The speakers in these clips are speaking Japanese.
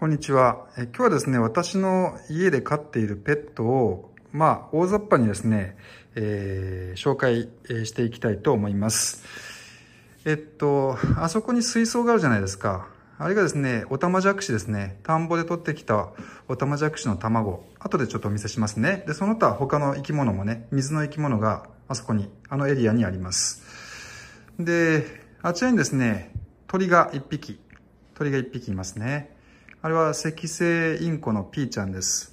こんにちは。え今日はですね、私の家で飼っているペットを、まあ、大雑把にですね、えー、紹介していきたいと思います。えっと、あそこに水槽があるじゃないですか。あれがですね、オタマジャクシですね。田んぼで取ってきたオタマジャクシの卵。後でちょっとお見せしますね。で、その他他の生き物もね、水の生き物があそこに、あのエリアにあります。で、あちらにですね、鳥が1匹、鳥が1匹いますね。あれは赤星インコのピーちゃんです。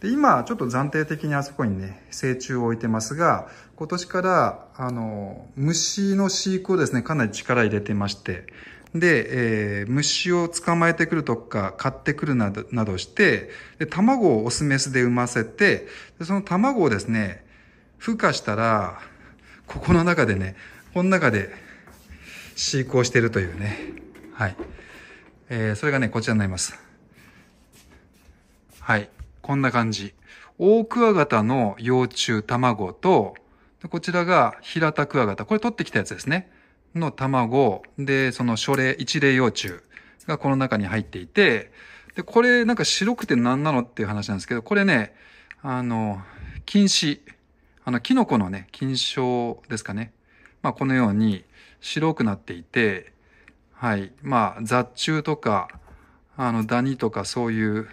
で今、ちょっと暫定的にあそこにね、成虫を置いてますが、今年から、あの、虫の飼育をですね、かなり力入れてまして、で、えー、虫を捕まえてくるとか、買ってくるなどなどして、で卵をオスメスで産ませてで、その卵をですね、孵化したら、ここの中でね、この中で飼育をしているというね、はい。えー、それがね、こちらになります。はい。こんな感じ。オオクワガタの幼虫卵と、こちらが平タクワガタ。これ取ってきたやつですね。の卵。で、その書類、一例幼虫がこの中に入っていて、で、これなんか白くて何なのっていう話なんですけど、これね、あの、菌糸。あの、キノコのね、菌床ですかね。まあ、このように白くなっていて、はい、まあ雑虫とかあのダニとかそういう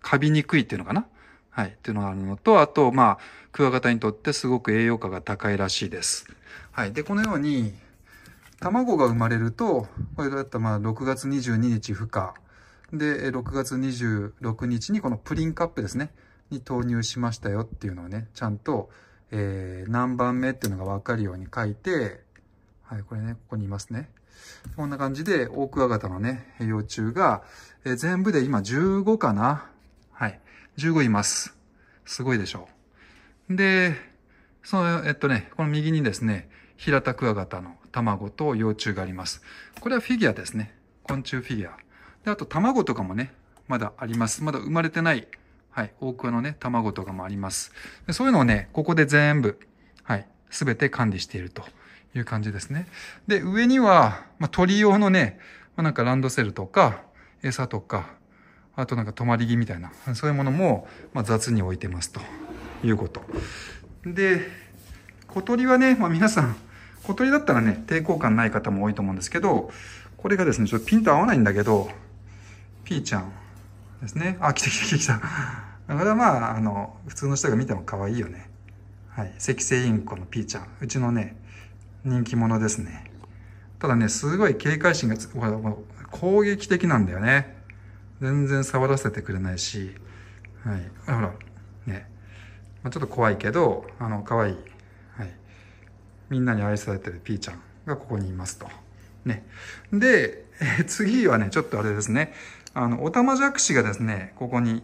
カビにくいっていうのかな、はい、っていうのがあるのとあとまあクワガタにとってすごく栄養価が高いらしいです。はい、でこのように卵が生まれるとこれだったらまあ6月22日孵化で6月26日にこのプリンカップですねに投入しましたよっていうのをねちゃんと、えー、何番目っていうのが分かるように書いてはいこれねここにいますね。こんな感じで、オオクワガタのね、幼虫が、えー、全部で今15かなはい。15います。すごいでしょう。で、その、えっとね、この右にですね、平田クワガタの卵と幼虫があります。これはフィギュアですね。昆虫フィギュア。で、あと卵とかもね、まだあります。まだ生まれてない、はい、大桑のね、卵とかもあります。でそういうのをね、ここで全部、はい、すべて管理しているという感じですね。で、上には、まあ、鳥用のね、まあ、なんかランドセルとか、餌とか、あとなんか泊まり木みたいな、そういうものも、まあ、雑に置いてますということ。で、小鳥はね、まあ、皆さん、小鳥だったらね、抵抗感ない方も多いと思うんですけど、これがですね、ちょっとピンと合わないんだけど、ピーちゃんですね。あ、来た来た来た来た。だからまあ、あの、普通の人が見ても可愛いよね。はい。赤星インコのピーちゃん。うちのね、人気者ですね。ただね、すごい警戒心がつ、攻撃的なんだよね。全然触らせてくれないし、はい。ほら、ね。まあ、ちょっと怖いけど、あの、可愛い。はい。みんなに愛されてるピーちゃんがここにいますと。ね。で、え次はね、ちょっとあれですね。あの、オタマジャクシがですね、ここに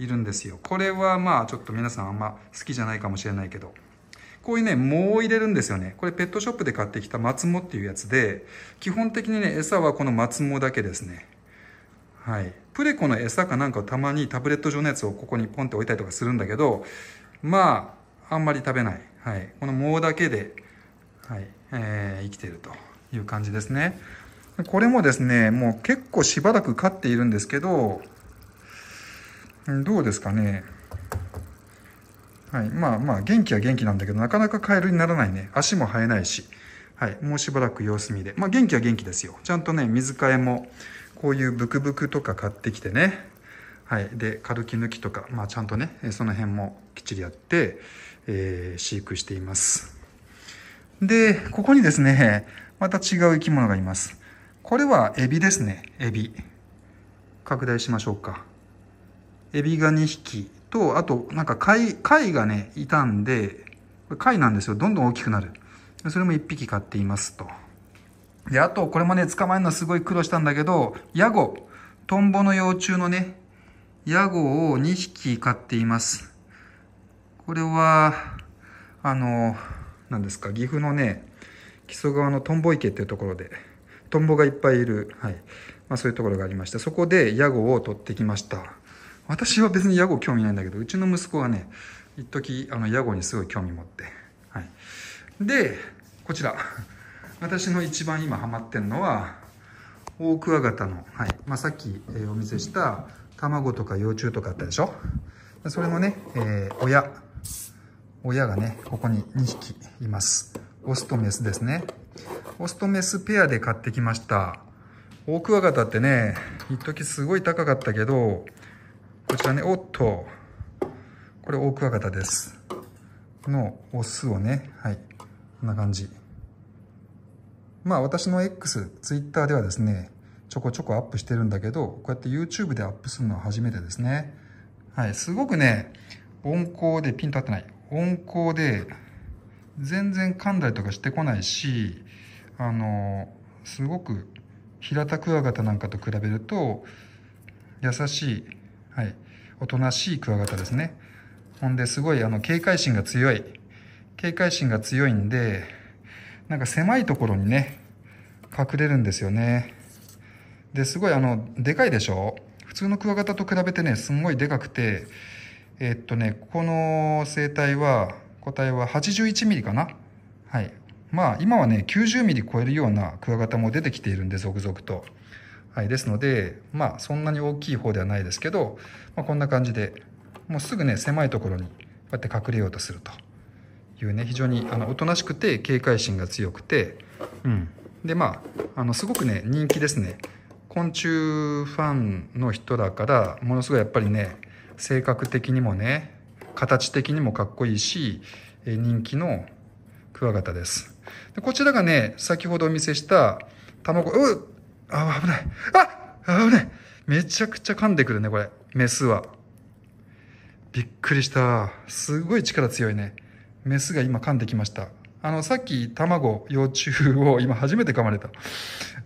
いるんですよ。これはまあ、ちょっと皆さんあんま好きじゃないかもしれないけど。こういうね、藻を入れるんですよね。これペットショップで買ってきた松藻っていうやつで、基本的にね、餌はこの松藻だけですね。はい。プレコの餌かなんかをたまにタブレット状のやつをここにポンって置いたりとかするんだけど、まあ、あんまり食べない。はい。この藻だけで、はい、えー、生きているという感じですね。これもですね、もう結構しばらく飼っているんですけど、どうですかね。はい。まあまあ、元気は元気なんだけど、なかなかカエルにならないね。足も生えないし。はい。もうしばらく様子見で。まあ、元気は元気ですよ。ちゃんとね、水替えも、こういうブクブクとか買ってきてね。はい。で、軽ル抜きとか、まあ、ちゃんとね、その辺もきっちりやって、えー、飼育しています。で、ここにですね、また違う生き物がいます。これはエビですね。エビ。拡大しましょうか。エビが2匹、と、あと、なんか貝、貝がね、いたんで、貝なんですよ。どんどん大きくなる。それも1匹買っていますと。で、あと、これもね、捕まえるのはすごい苦労したんだけど、ヤゴ、トンボの幼虫のね、ヤゴを2匹飼っています。これは、あの、何ですか、岐阜のね、木曽川のトンボ池っていうところで、トンボがいっぱいいる、はい。まあそういうところがありまして、そこでヤゴを取ってきました。私は別にヤゴ興味ないんだけど、うちの息子がね、一時あの、ヤゴにすごい興味持って。はい。で、こちら。私の一番今ハマってんのは、オオクワガタの、はい。まあ、さっき、えお見せした、卵とか幼虫とかあったでしょそれのね、えー、親。親がね、ここに2匹います。オスとメスですね。オスとメスペアで買ってきました。オオクワガタってね、一時すごい高かったけど、こちらね、おっと、これオオクワガタです。のオスをね、はい、こんな感じ。まあ私の X、Twitter ではですね、ちょこちょこアップしてるんだけど、こうやって YouTube でアップするのは初めてですね。はい、すごくね、温厚でピンと合ってない。温厚で、全然噛んだりとかしてこないし、あの、すごく平田クワガタなんかと比べると、優しいはい。おとなしいクワガタですね。ほんですごいあの警戒心が強い。警戒心が強いんで、なんか狭いところにね、隠れるんですよね。で、すごいあの、でかいでしょ普通のクワガタと比べてね、すんごいでかくて、えっとね、ここの生態は、個体は81ミリかなはい。まあ、今はね、90ミリ超えるようなクワガタも出てきているんで、続々と。はい、ですので、まあ、そんなに大きい方ではないですけど、まあ、こんな感じでもうすぐね狭いところにこうやって隠れようとするというね非常にあのおとなしくて警戒心が強くて、うん、でまああのすごくね人気ですね昆虫ファンの人だからものすごいやっぱりね性格的にもね形的にもかっこいいし人気のクワガタですでこちらがね先ほどお見せした卵うっあ、危ない。あ危ない。めちゃくちゃ噛んでくるね、これ。メスは。びっくりした。すごい力強いね。メスが今噛んできました。あの、さっき卵、幼虫を今初めて噛まれた。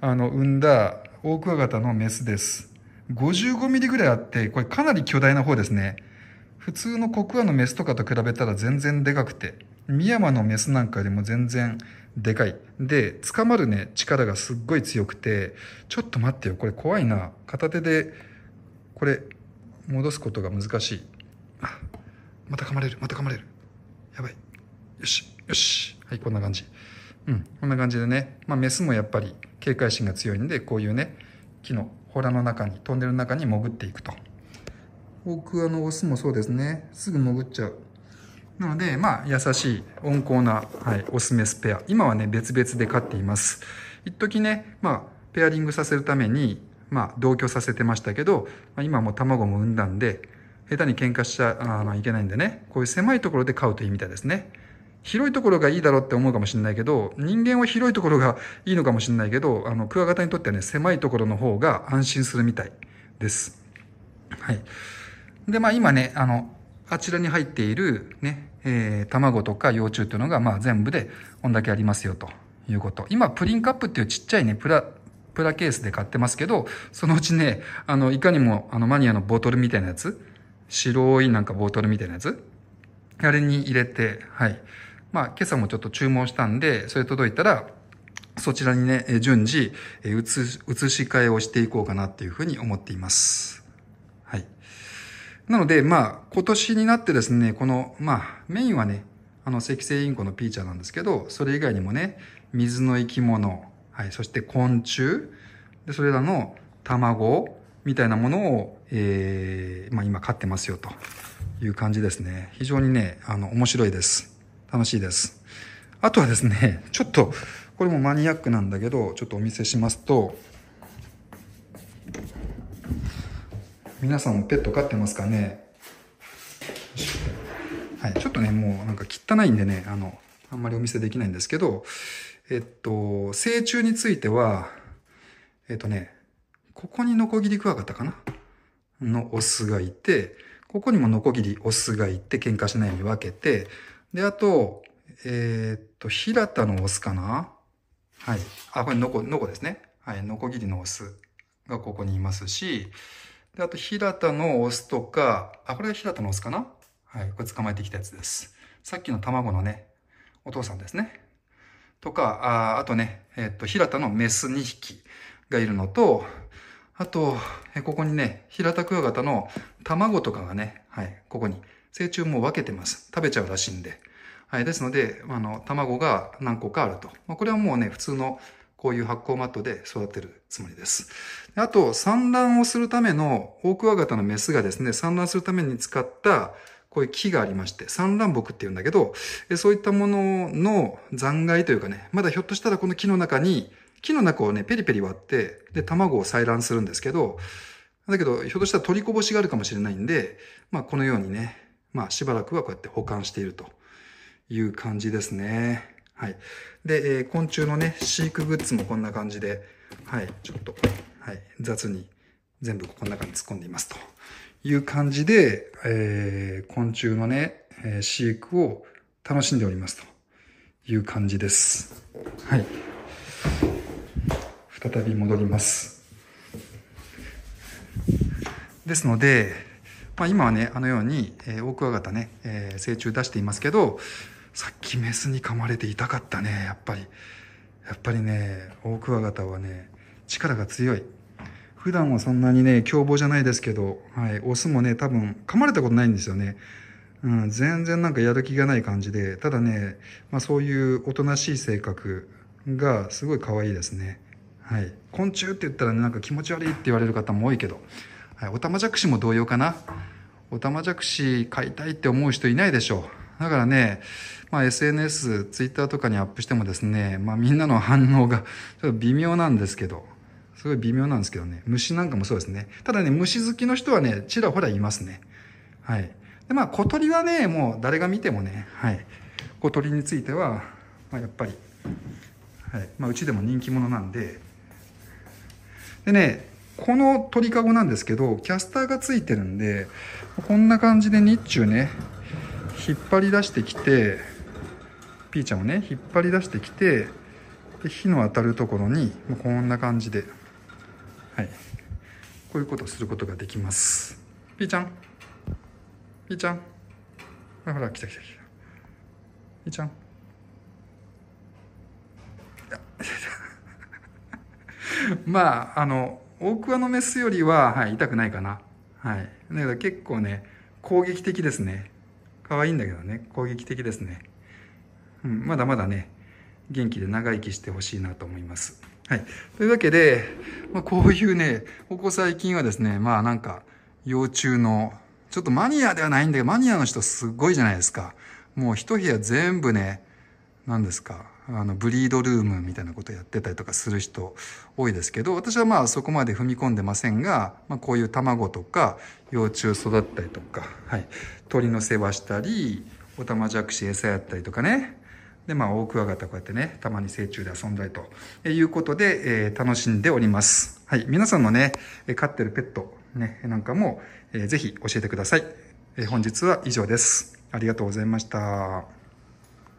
あの、産んだオオクワガタのメスです。55ミリぐらいあって、これかなり巨大な方ですね。普通のコクワのメスとかと比べたら全然でかくて、深山のメスなんかよりも全然でかい。で、捕まるね、力がすっごい強くて、ちょっと待ってよ、これ怖いな。片手で、これ、戻すことが難しい。あ、また噛まれる、また噛まれる。やばい。よし、よし。はい、こんな感じ。うん、こんな感じでね、まあ、メスもやっぱり警戒心が強いんで、こういうね、木のほらの中に、トンネルの中に潜っていくと。僕、あの、オスもそうですね、すぐ潜っちゃう。なので、まあ、優しい、温厚な、はい、オスメスペア。今はね、別々で飼っています。一時ね、まあ、ペアリングさせるために、まあ、同居させてましたけど、まあ、今も卵も産んだんで、下手に喧嘩しちゃあのいけないんでね、こういう狭いところで飼うといいみたいですね。広いところがいいだろうって思うかもしれないけど、人間は広いところがいいのかもしれないけど、あの、クワガタにとってはね、狭いところの方が安心するみたいです。はい。で、まあ今ね、あの、あちらに入っているね、えー、卵とか幼虫というのが、まあ、全部でこんだけありますよということ。今、プリンカップっていうちっちゃいね、プラ、プラケースで買ってますけど、そのうちね、あの、いかにも、あの、マニアのボトルみたいなやつ、白いなんかボトルみたいなやつ、あれに入れて、はい。まあ、今朝もちょっと注文したんで、それ届いたら、そちらにね、順次、移し替えをしていこうかなっていうふうに思っています。なので、まあ、今年になってですね、この、まあ、メインはね、あの、石星インコのピーチャーなんですけど、それ以外にもね、水の生き物、はい、そして昆虫、で、それらの卵、みたいなものを、ええー、まあ今飼ってますよという感じですね。非常にね、あの、面白いです。楽しいです。あとはですね、ちょっと、これもマニアックなんだけど、ちょっとお見せしますと、皆さんもペット飼ってますかねはい、ちょっとね、もうなんか汚いんでね、あの、あんまりお見せできないんですけど、えっと、成虫については、えっとね、ここにノコギリクワガタかなのオスがいて、ここにもノコギリオスがいて、喧嘩しないように分けて、で、あと、えー、っと、平田のオスかなはい。あ、これノコ、ノコですね。はい。ノコギリのオスがここにいますし、で、あと、平田のオスとか、あ、これは平田のオスかなはい、これ捕まえてきたやつです。さっきの卵のね、お父さんですね。とか、ああとね、えっ、ー、と、平田のメス2匹がいるのと、あと、えここにね、平たクワガタの卵とかがね、はい、ここに、成虫も分けてます。食べちゃうらしいんで。はい、ですので、あの、卵が何個かあると。まあ、これはもうね、普通のこういう発酵マットで育てるつもりです。あと、産卵をするための、オオクワガタのメスがですね、産卵するために使った、こういう木がありまして、産卵木っていうんだけど、そういったものの残骸というかね、まだひょっとしたらこの木の中に、木の中をね、ペリペリ割って、で、卵を採卵するんですけど、だけど、ひょっとしたら取りこぼしがあるかもしれないんで、まあ、このようにね、まあ、しばらくはこうやって保管しているという感じですね。はい。で、えー、昆虫のね、飼育グッズもこんな感じで、はい、ちょっと、はい、雑に全部こんな感じ突っ込んでいますという感じで、えー、昆虫のね、えー、飼育を楽しんでおりますという感じです。はい。再び戻ります。ですので、まあ、今はね、あのように、えー、オオクワガタね、えー、成虫出していますけど、さっきメスに噛まれて痛かったねやっぱりやっぱりねオオクワガタはね力が強い普段はそんなにね凶暴じゃないですけど、はい、オスもね多分噛まれたことないんですよねうん、全然なんかやる気がない感じで、ただね、まあそういうおとなしい性格がすごい可愛いですね。はい。昆虫って言ったらね、なんか気持ち悪いって言われる方も多いけど、はい、オタマジャクシも同様かな。オタマジャクシ飼いたいって思う人いないでしょう。だからね、まあ、SNS、ツイッターとかにアップしてもですね、まあ、みんなの反応がちょっと微妙なんですけど、すごい微妙なんですけどね。虫なんかもそうですね。ただね、虫好きの人はね、ちらほらいますね。はい。で、まあ、小鳥はね、もう誰が見てもね、はい。小鳥については、まあ、やっぱり、はい。まあ、うちでも人気者なんで。でね、この鳥かごなんですけど、キャスターがついてるんで、こんな感じで日中ね、引っ張り出してきてピーちゃんをね引っ張り出してきてで火の当たるところにこんな感じで、はい、こういうことをすることができますピーちゃんピーちゃんほらほら来た来た来たピーちゃん まああの大桑のメスよりは、はい、痛くないかなはいだけど結構ね攻撃的ですね可愛いんだけどね、攻撃的ですね。うん、まだまだね、元気で長生きしてほしいなと思います。はい。というわけで、まあ、こういうね、ここ最近はですね、まあなんか、幼虫の、ちょっとマニアではないんだけど、マニアの人すごいじゃないですか。もう一部屋全部ね、何ですか、あのブリードルームみたいなことやってたりとかする人多いですけど私はまあそこまで踏み込んでませんが、まあ、こういう卵とか幼虫育ったりとか、はい、鳥の世話したりオタマジャクシ餌やったりとかねでまあオオクワガタこうやってねたまに成虫で遊んだりということで、えー、楽しんでおります、はい、皆さんのね飼ってるペット、ね、なんかも、えー、ぜひ教えてください、えー、本日は以上ですありがとうございました。